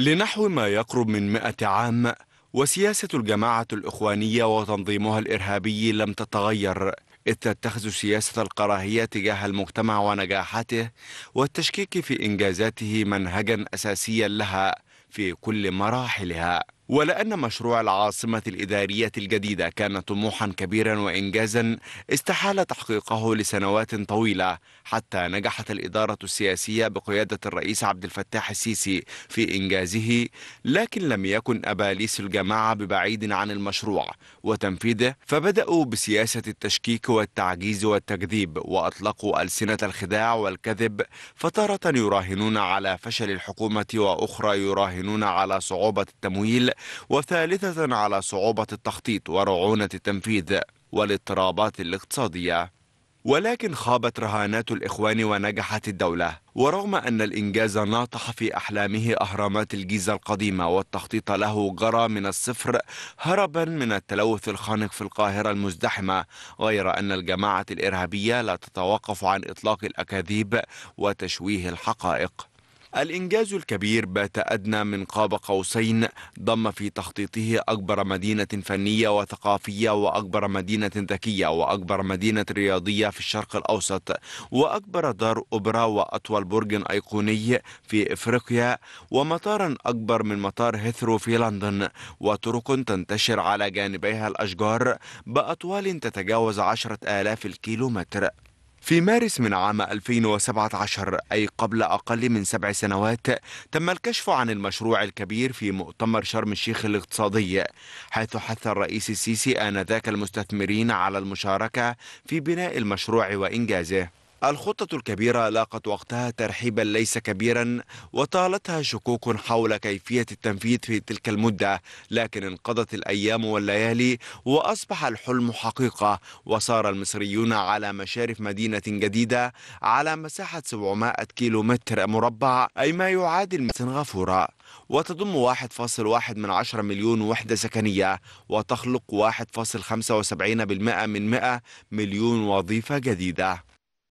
لنحو ما يقرب من مئة عام وسياسة الجماعة الإخوانية وتنظيمها الإرهابي لم تتغير إذ تتخذ سياسة الكراهية تجاه المجتمع ونجاحاته والتشكيك في إنجازاته منهجا أساسيا لها في كل مراحلها ولأن مشروع العاصمة الإدارية الجديدة كان طموحا كبيرا وإنجازا استحال تحقيقه لسنوات طويلة حتى نجحت الإدارة السياسية بقيادة الرئيس عبد الفتاح السيسي في إنجازه لكن لم يكن أباليس الجماعة ببعيد عن المشروع وتنفيذه فبدأوا بسياسة التشكيك والتعجيز والتكذيب وأطلقوا ألسنة الخداع والكذب فتارة يراهنون على فشل الحكومة وأخرى يراهنون على صعوبة التمويل وثالثة على صعوبة التخطيط ورعونة التنفيذ والاضطرابات الاقتصادية ولكن خابت رهانات الإخوان ونجحت الدولة ورغم أن الإنجاز ناطح في أحلامه أهرامات الجيزة القديمة والتخطيط له جرى من الصفر هربا من التلوث الخانق في القاهرة المزدحمة غير أن الجماعة الإرهابية لا تتوقف عن إطلاق الأكاذيب وتشويه الحقائق الإنجاز الكبير بات أدنى من قاب قوسين ضم في تخطيطه أكبر مدينة فنية وثقافية وأكبر مدينة ذكية وأكبر مدينة رياضية في الشرق الأوسط وأكبر دار أوبرا وأطول برج أيقوني في إفريقيا ومطارا أكبر من مطار هيثرو في لندن وطرق تنتشر على جانبيها الأشجار بأطوال تتجاوز عشرة آلاف الكيلومتر في مارس من عام 2017 أي قبل أقل من سبع سنوات تم الكشف عن المشروع الكبير في مؤتمر شرم الشيخ الاقتصادي حيث حث الرئيس السيسي آنذاك المستثمرين على المشاركة في بناء المشروع وإنجازه الخطة الكبيرة لاقت وقتها ترحيبا ليس كبيرا وطالتها شكوك حول كيفية التنفيذ في تلك المدة لكن انقضت الأيام والليالي وأصبح الحلم حقيقة وصار المصريون على مشارف مدينة جديدة على مساحة 700 كيلو متر مربع أي ما يعادل سنغافورة وتضم 1.1 من 10 مليون وحدة سكنية وتخلق 1.75% من 100 مليون وظيفة جديدة